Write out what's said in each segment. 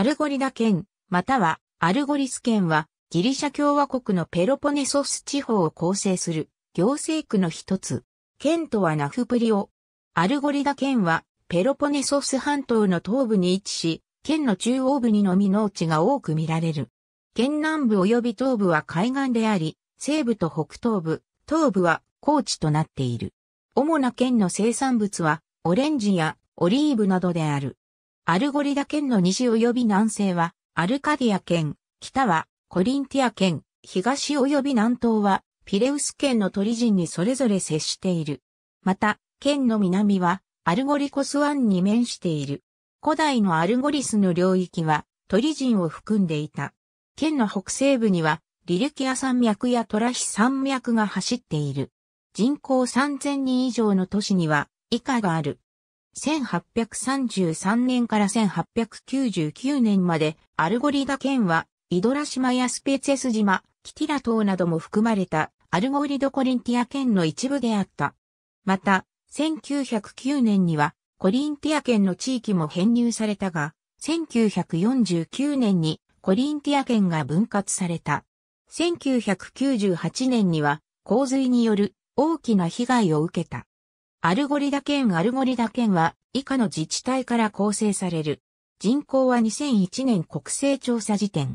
アルゴリダ県、またはアルゴリス県は、ギリシャ共和国のペロポネソス地方を構成する行政区の一つ。県とはナフプリオ。アルゴリダ県は、ペロポネソス半島の東部に位置し、県の中央部にのみ農地が多く見られる。県南部及び東部は海岸であり、西部と北東部、東部は高地となっている。主な県の生産物は、オレンジやオリーブなどである。アルゴリダ県の西及び南西は、アルカディア県、北は、コリンティア県、東及び南東は、ピレウス県の鳥人にそれぞれ接している。また、県の南は、アルゴリコス湾に面している。古代のアルゴリスの領域は、鳥人を含んでいた。県の北西部には、リルキア山脈やトラヒ山脈が走っている。人口3000人以上の都市には、以下がある。1833年から1899年まで、アルゴリダ県は、イドラ島やスペツェス島、キティラ島なども含まれた、アルゴリドコリンティア県の一部であった。また、1909年には、コリンティア県の地域も編入されたが、1949年にコリンティア県が分割された。1998年には洪水による大きな被害を受けた。アルゴリダ県アルゴリダ県は以下の自治体から構成される。人口は2001年国勢調査時点。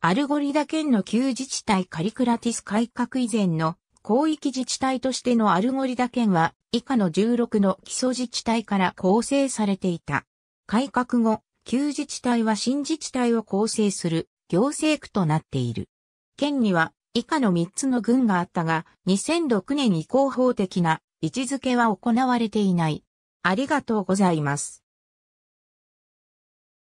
アルゴリダ県の旧自治体カリクラティス改革以前の広域自治体としてのアルゴリダ県は以下の16の基礎自治体から構成されていた。改革後、旧自治体は新自治体を構成する行政区となっている。県には以下の3つの郡があったが、2006年以降法的な位置づけは行われていない。ありがとうございます。